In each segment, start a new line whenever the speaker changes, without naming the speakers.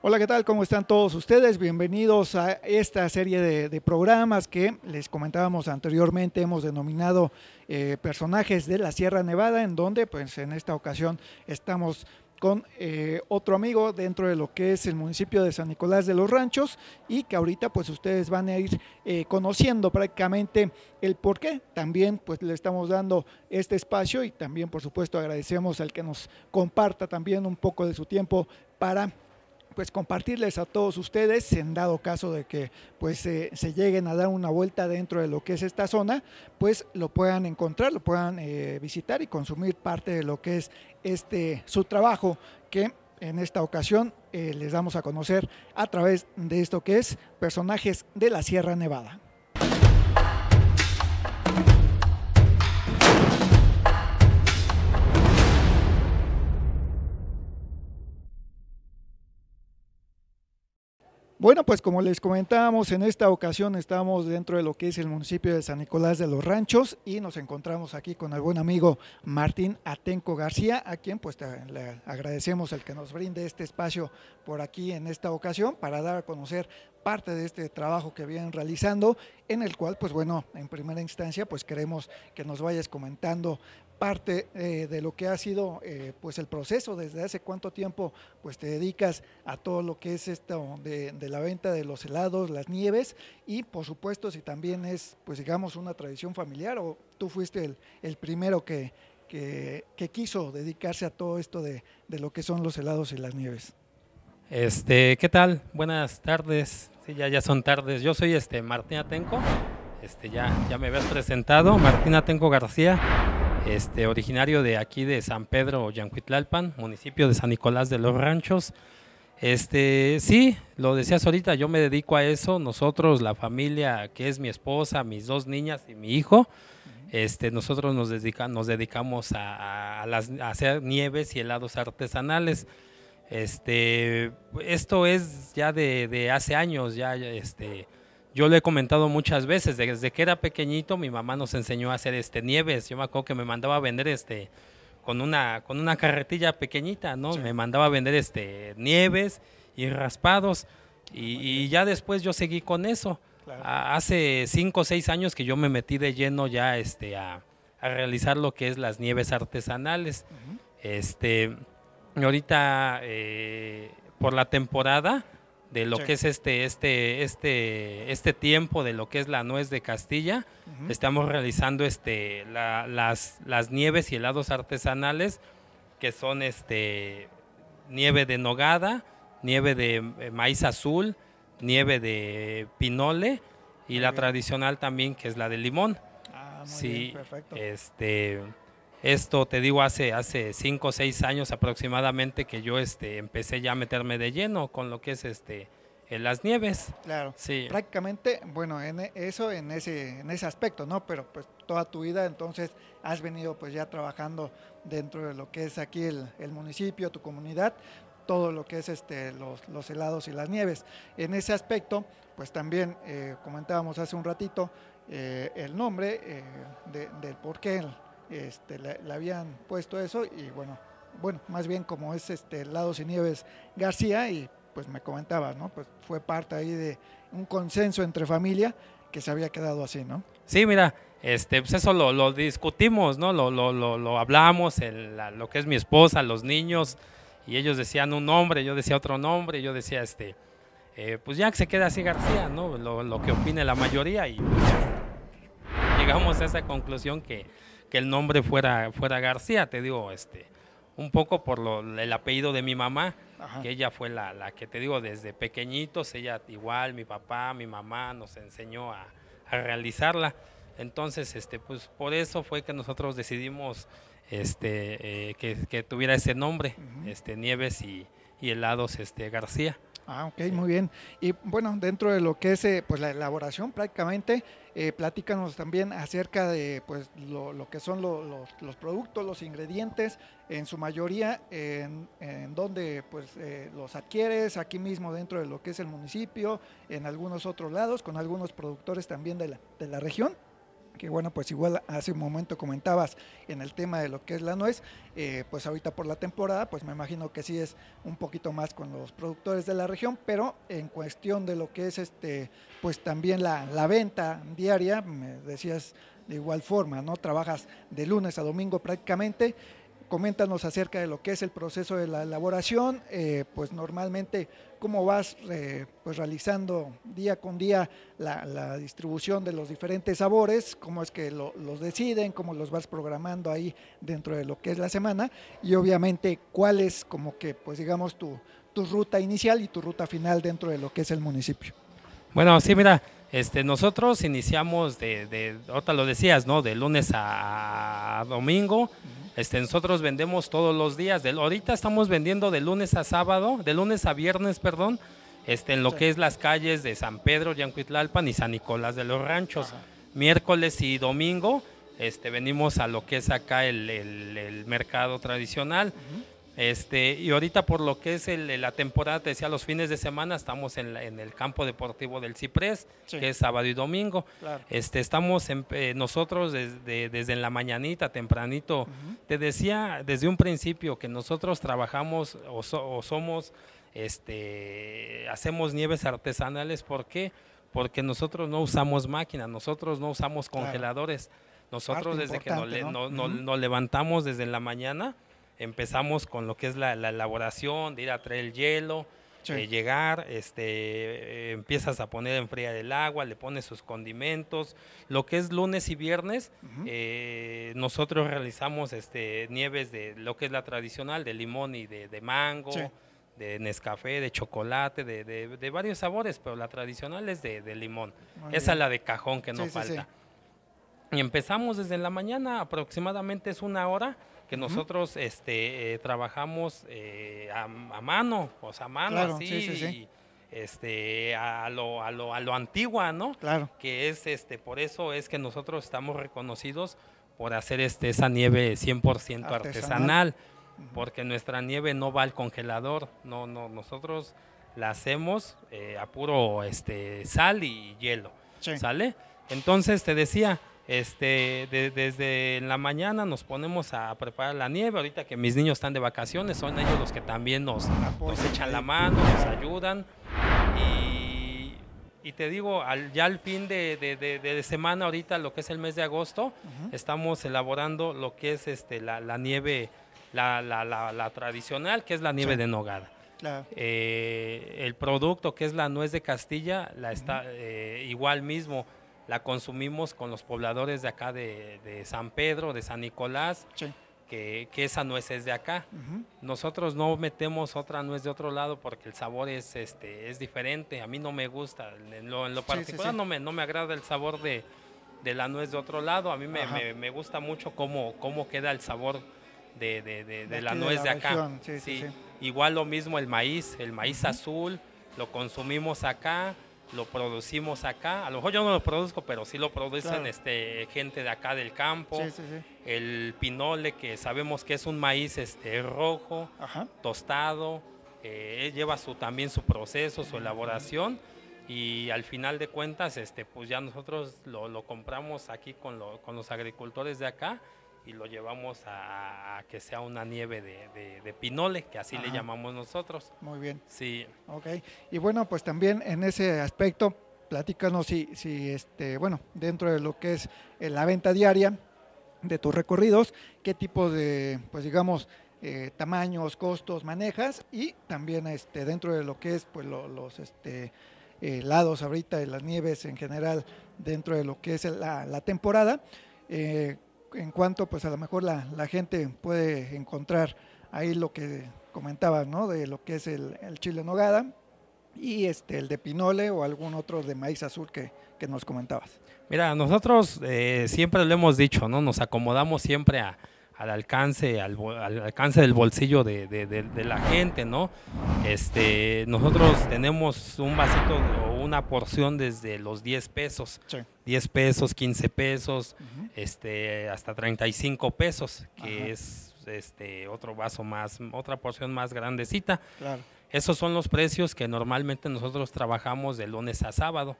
Hola, ¿qué tal? ¿Cómo están todos ustedes? Bienvenidos a esta serie de, programas que les comentábamos anteriormente, hemos denominado eh, personajes de la Sierra Nevada, en donde pues en esta ocasión estamos con eh, otro amigo dentro de lo que es el municipio de San Nicolás de los Ranchos y que ahorita pues ustedes van a ir eh, conociendo prácticamente el por qué. También pues le estamos dando este espacio y también por supuesto agradecemos al que nos comparta también un poco de su tiempo para pues compartirles a todos ustedes, en dado caso de que pues eh, se lleguen a dar una vuelta dentro de lo que es esta zona, pues lo puedan encontrar, lo puedan eh, visitar y consumir parte de lo que es este su trabajo que en esta ocasión eh, les damos a conocer a través de esto que es personajes de la Sierra Nevada. Bueno, pues como les comentábamos, en esta ocasión estamos dentro de lo que es el municipio de San Nicolás de los Ranchos y nos encontramos aquí con el buen amigo Martín Atenco García, a quien pues le agradecemos el que nos brinde este espacio por aquí en esta ocasión para dar a conocer parte de este trabajo que vienen realizando, en el cual, pues bueno, en primera instancia, pues queremos que nos vayas comentando parte eh, de lo que ha sido eh, pues el proceso, desde hace cuánto tiempo pues te dedicas a todo lo que es esto de, la venta de los helados, las nieves y por supuesto si también es pues digamos una tradición familiar o tú fuiste el, el primero que, que, quiso dedicarse a todo esto de, de, lo que son los helados y las nieves.
Este, ¿qué tal? Buenas tardes ya, ya son tardes. Yo soy este Martín Atenco. Este, ya, ya me habías presentado. Martín Atenco García, este, originario de aquí de San Pedro, Yancuitlalpan, municipio de San Nicolás de los Ranchos. Este, sí, lo decías ahorita, yo me dedico a eso. Nosotros, la familia, que es mi esposa, mis dos niñas y mi hijo, este, nosotros nos, nos dedicamos a, las, a hacer nieves y helados artesanales. Este, esto es ya de, hace años, ya este, yo lo he comentado muchas veces, desde que era pequeñito mi mamá nos enseñó a hacer este nieves, yo me acuerdo que me mandaba a vender este con una con una carretilla pequeñita, ¿no? Me mandaba a vender este nieves y raspados y, ya después yo seguí con eso. hace cinco o seis años que yo me metí de lleno ya este a, realizar lo que es las nieves artesanales. Este ahorita eh, por la temporada de lo que es este, este, este, este tiempo de lo que es la nuez de Castilla. Estamos realizando este, las, las nieves y helados artesanales, que son este, nieve de nogada, nieve de eh, maíz azul, nieve de pinole y la tradicional también, que es la de limón. Ah, sí, perfecto. Este, esto te digo hace, hace cinco o seis años aproximadamente que yo este, empecé ya a meterme de lleno con lo que es este, las nieves. Claro. Sí.
Prácticamente, bueno, en e, eso, en ese, en ese aspecto, ¿no? Pero pues toda tu vida entonces has venido pues ya trabajando dentro de lo que es aquí el, municipio, tu comunidad, todo lo que es este, los, helados y las nieves. En ese aspecto, pues también eh, comentábamos hace un ratito eh, el nombre eh, del por qué este, le, habían puesto eso y bueno, bueno, más bien como es este Lados y Nieves García y pues me comentaba, ¿no? Pues fue parte ahí de un consenso entre familia que se había quedado así, ¿no?
Sí, mira, este, pues eso lo, discutimos, ¿no? Lo, lo, lo, hablamos, lo que es mi esposa, los niños, y ellos decían un nombre, yo decía otro nombre, yo decía, este, eh, pues ya que se queda así García, ¿no? Lo, que opine la mayoría y llegamos a esa conclusión que, que el nombre fuera, fuera García, te digo, este, un poco por lo, el apellido de mi mamá, que ella fue la, la, que te digo, desde pequeñitos, ella igual, mi papá, mi mamá nos enseñó a, realizarla. Entonces, este, pues por eso fue que nosotros decidimos este, eh, que, tuviera ese nombre, este, Nieves y, y Helados este, García.
Ah, ok, muy bien. Y bueno, dentro de lo que es eh, pues la elaboración prácticamente, eh, platícanos también acerca de pues lo, que son los productos, los ingredientes, en su mayoría en, donde pues eh, los adquieres, aquí mismo dentro de lo que es el municipio, en algunos otros lados, con algunos productores también de la, de la región que bueno, pues igual hace un momento comentabas en el tema de lo que es la nuez, eh, pues ahorita por la temporada, pues me imagino que sí es un poquito más con los productores de la región, pero en cuestión de lo que es este, pues también la, la venta diaria, me decías de igual forma, ¿no? Trabajas de lunes a domingo prácticamente, coméntanos acerca de lo que es el proceso de la elaboración, eh, pues normalmente cómo vas eh, pues realizando día con día la, distribución de los diferentes sabores, cómo es que los deciden, cómo los vas programando ahí dentro de lo que es la semana y obviamente cuál es como que pues digamos tu, tu ruta inicial y tu ruta final dentro de lo que es el municipio.
Bueno, sí, mira, este, nosotros iniciamos de, de, ahorita lo decías, ¿no? De lunes a domingo. Este, nosotros vendemos todos los días. De, ahorita estamos vendiendo de lunes a sábado, de lunes a viernes, perdón, este, en lo que es las calles de San Pedro, Yancuitlalpan y San Nicolás de los Ranchos. Miércoles y domingo este, venimos a lo que es acá el, mercado tradicional. Este, y ahorita por lo que es la temporada, te decía, los fines de semana estamos en, el campo deportivo del Ciprés, que es sábado y domingo. Este, estamos en, eh, nosotros desde, desde en la mañanita, tempranito. Te decía desde un principio que nosotros trabajamos o, somos, este, hacemos nieves artesanales. ¿Por qué? Porque nosotros no usamos máquinas, nosotros no usamos congeladores. Nosotros desde que nos, nos, levantamos desde la mañana, empezamos con lo que es la, elaboración, de ir a traer el hielo, eh, llegar, este, eh, empiezas a poner en fría el agua, le pones sus condimentos. Lo que es lunes y viernes, eh, nosotros realizamos este, nieves de lo que es la tradicional, de limón y de, mango. de Nescafé, de chocolate, de, de, varios sabores, pero la tradicional es de, limón. Esa es la de cajón que no falta. Y empezamos desde la mañana, aproximadamente es una hora, que nosotros este, eh, trabajamos eh, a, mano, o a mano así, este, a lo, a, lo, a, lo, antigua, ¿no? Claro. Que es, este, por eso es que nosotros estamos reconocidos por hacer este, esa nieve 100% artesanal, porque nuestra nieve no va al congelador, no, no, nosotros la hacemos eh, a puro este, sal y hielo, ¿sale? Entonces, te decía, este, desde la mañana nos ponemos a preparar la nieve, ahorita que mis niños están de vacaciones, son ellos los que también nos, echan la eh. mano, nos ayudan. Y, te digo, ya al fin de, semana, ahorita lo que es el mes de agosto, estamos elaborando lo que es este, la, nieve, la, tradicional, que es la nieve de nogada. Eh, el producto que es la nuez de Castilla, la está, eh, igual mismo, la consumimos con los pobladores de acá de, San Pedro, de San Nicolás, que, esa nuez es de acá. Nosotros no metemos otra nuez de otro lado porque el sabor es, este, es diferente. A mí no me gusta, en lo, particular No, me, agrada el sabor de, la nuez de otro lado. A mí me, gusta mucho cómo, cómo queda el sabor de, la nuez de, acá. Igual lo mismo el maíz, el maíz azul, lo consumimos acá lo producimos acá. A lo mejor yo no lo produzco, pero sí lo producen este, gente de acá del campo. El pinole, que sabemos que es un maíz este, rojo, tostado, eh, lleva su, también su proceso, su elaboración. Y al final de cuentas, este, pues ya nosotros lo, lo compramos aquí con, con los agricultores de acá y lo llevamos a, que sea una nieve de, pinole, que así le llamamos nosotros. Muy bien. Sí.
Ok. Y bueno, pues también en ese aspecto, platícanos si, si este, bueno, dentro de lo que es eh, la venta diaria de tus recorridos, qué tipo de, pues digamos, eh, tamaños, costos manejas y también este, dentro de lo que es pues los este, helados ahorita y las nieves en general dentro de lo que es la, la temporada, eh, en cuanto pues a lo mejor la, gente puede encontrar ahí lo que comentaba, ¿no? De lo que es el, el chile en nogada y este, el de pinole o algún otro de maíz azul que, que nos comentabas.
Mira, nosotros eh, siempre lo hemos dicho, ¿no? Nos acomodamos siempre a, al alcance, al, alcance del bolsillo de, la gente, ¿no? Este, nosotros tenemos un vasito o una porción desde los 10 pesos, 10 pesos, 15 pesos, este, hasta 35 pesos, que es este, otro vaso más, otra porción más grandecita. Esos son los precios que normalmente nosotros trabajamos de lunes a sábado.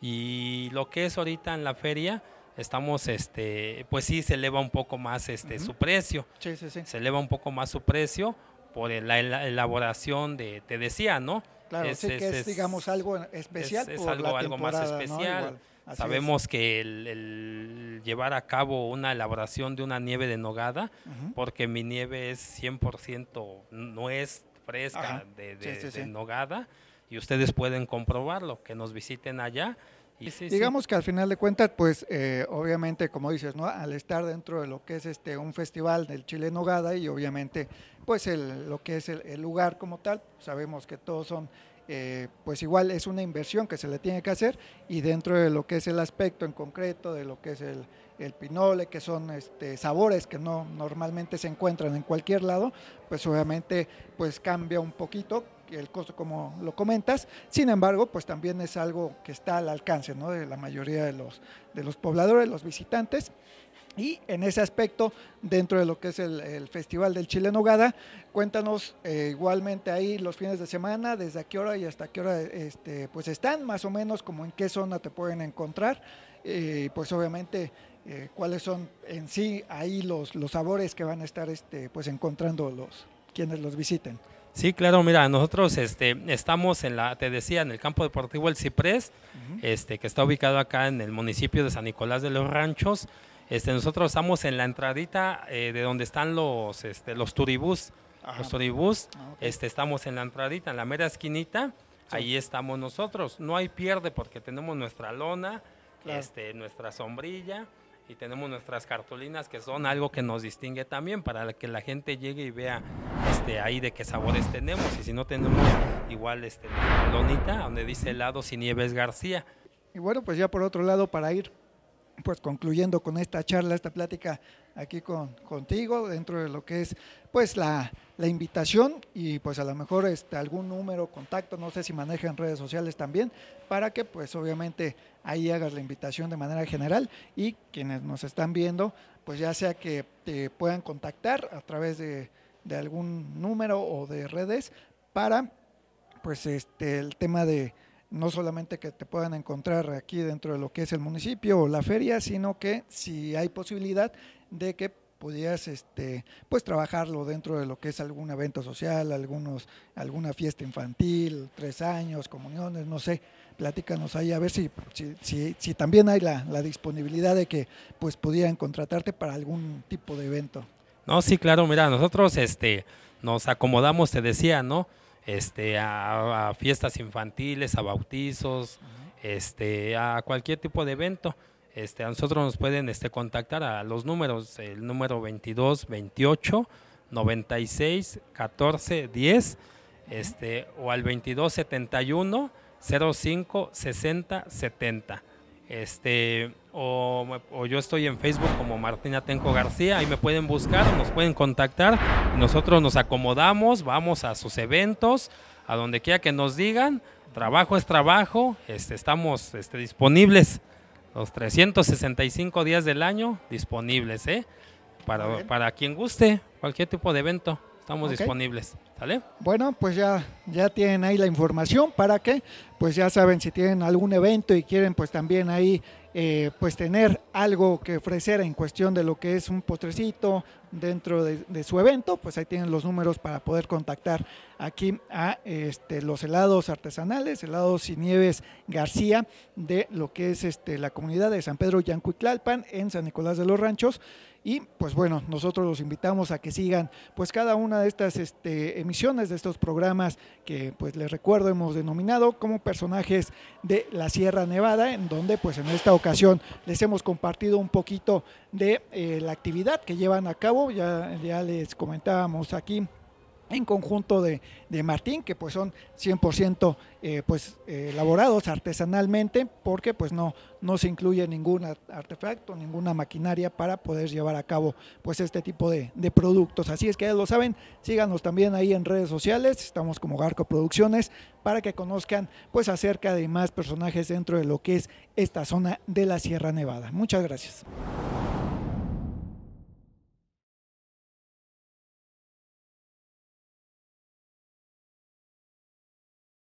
Y lo que es ahorita en la feria, estamos, este, pues sí, se eleva un poco más este, su precio. Se eleva un poco más su precio por la elaboración de, te decía, ¿no? Claro, es, digamos, algo especial. Es, algo, algo más especial. Sabemos que el, llevar a cabo una elaboración de una nieve de nogada, porque mi nieve es 100% es fresca de, de nogada, y ustedes pueden comprobarlo, que nos visiten allá digamos que
al final de cuentas, pues eh, obviamente, como dices, ¿no? al estar dentro de lo que es este un festival del Chile Nogada y obviamente, pues lo que es el, lugar como tal, sabemos que todos son eh, pues igual es una inversión que se le tiene que hacer y dentro de lo que es el aspecto en concreto de lo que es el, el pinole, que son este, sabores que no normalmente se encuentran en cualquier lado, pues obviamente pues cambia un poquito, el costo como lo comentas, sin embargo, pues también es algo que está al alcance de la mayoría de los, de los pobladores, los visitantes. Y en ese aspecto, dentro de lo que es el, Festival del Chile Nogada, cuéntanos eh, igualmente ahí los fines de semana, desde qué hora y hasta qué hora este, pues están, más o menos como en qué zona te pueden encontrar. y eh, pues obviamente eh, cuáles son en sí ahí los, los sabores que van a estar este, pues encontrando los, quienes los visiten.
Sí, claro, mira, nosotros este, estamos en la, te decía, en el campo deportivo El Ciprés, este, que está ubicado acá en el municipio de San Nicolás de los Ranchos. Este, nosotros estamos en la entradita eh, de donde están los, este, los turibús. Los turibús, ah, este, estamos en la entradita, en la mera esquinita, ahí estamos nosotros. No hay pierde porque tenemos nuestra lona, este, nuestra sombrilla y tenemos nuestras cartulinas que son algo que nos distingue también para que la gente llegue y vea de ahí de qué sabores tenemos. Y si no tenemos, igual este, lonita, donde dice helados y nieves García.
Y bueno, pues ya por otro lado, para ir pues concluyendo con esta charla, esta plática aquí con, contigo, dentro de lo que es pues la, invitación y pues a lo mejor este, algún número, contacto, no sé si manejan redes sociales también, para que pues obviamente ahí hagas la invitación de manera general y quienes nos están viendo, pues ya sea que te puedan contactar a través de de algún número o de redes para pues este el tema de no solamente que te puedan encontrar aquí dentro de lo que es el municipio o la feria, sino que si hay posibilidad de que pudieras este pues trabajarlo dentro de lo que es algún evento social, algunos alguna fiesta infantil, tres años, comuniones, no sé, platícanos ahí a ver si si, si, también hay la, la disponibilidad de que pues pudieran contratarte para algún tipo de evento.
No, sí, claro, mira, nosotros este, nos acomodamos, te decía, ¿no? Este, a, a fiestas infantiles, a bautizos, uh -huh. este, a cualquier tipo de evento. Este, a nosotros nos pueden este, contactar a los números, el número 22 28 96 14 10 este, o al 22 71 05 60 70. Este, o, yo estoy en Facebook como Martina Tenco García, ahí me pueden buscar, nos pueden contactar, nosotros nos acomodamos, vamos a sus eventos, a donde quiera que nos digan, trabajo es trabajo, este, estamos este, disponibles los 365 días del año disponibles, ¿eh? Para, para quien guste, cualquier tipo de evento, estamos disponibles.
Bueno, pues ya, ya tienen ahí la información para que, pues ya saben, si tienen algún evento y quieren pues también ahí eh, pues tener algo que ofrecer en cuestión de lo que es un postrecito, dentro de, su evento, pues ahí tienen los números para poder contactar aquí a este, los helados artesanales, helados y nieves García, de lo que es este, la comunidad de San Pedro Yancuitlalpan en San Nicolás de los Ranchos. Y pues bueno, nosotros los invitamos a que sigan pues cada una de estas este, emisiones, de estos programas que pues les recuerdo hemos denominado como personajes de la Sierra Nevada, en donde pues en esta ocasión les hemos compartido un poquito de eh, la actividad que llevan a cabo ya, les comentábamos aquí en conjunto de, Martín, que pues son 100% eh, pues, eh, elaborados artesanalmente, porque pues no, no se incluye ningún artefacto, ninguna maquinaria para poder llevar a cabo pues este tipo de, de productos. Así es que ya lo saben, síganos también ahí en redes sociales, estamos como Garco Producciones, para que conozcan pues acerca de más personajes dentro de lo que es esta zona de la Sierra Nevada. Muchas gracias.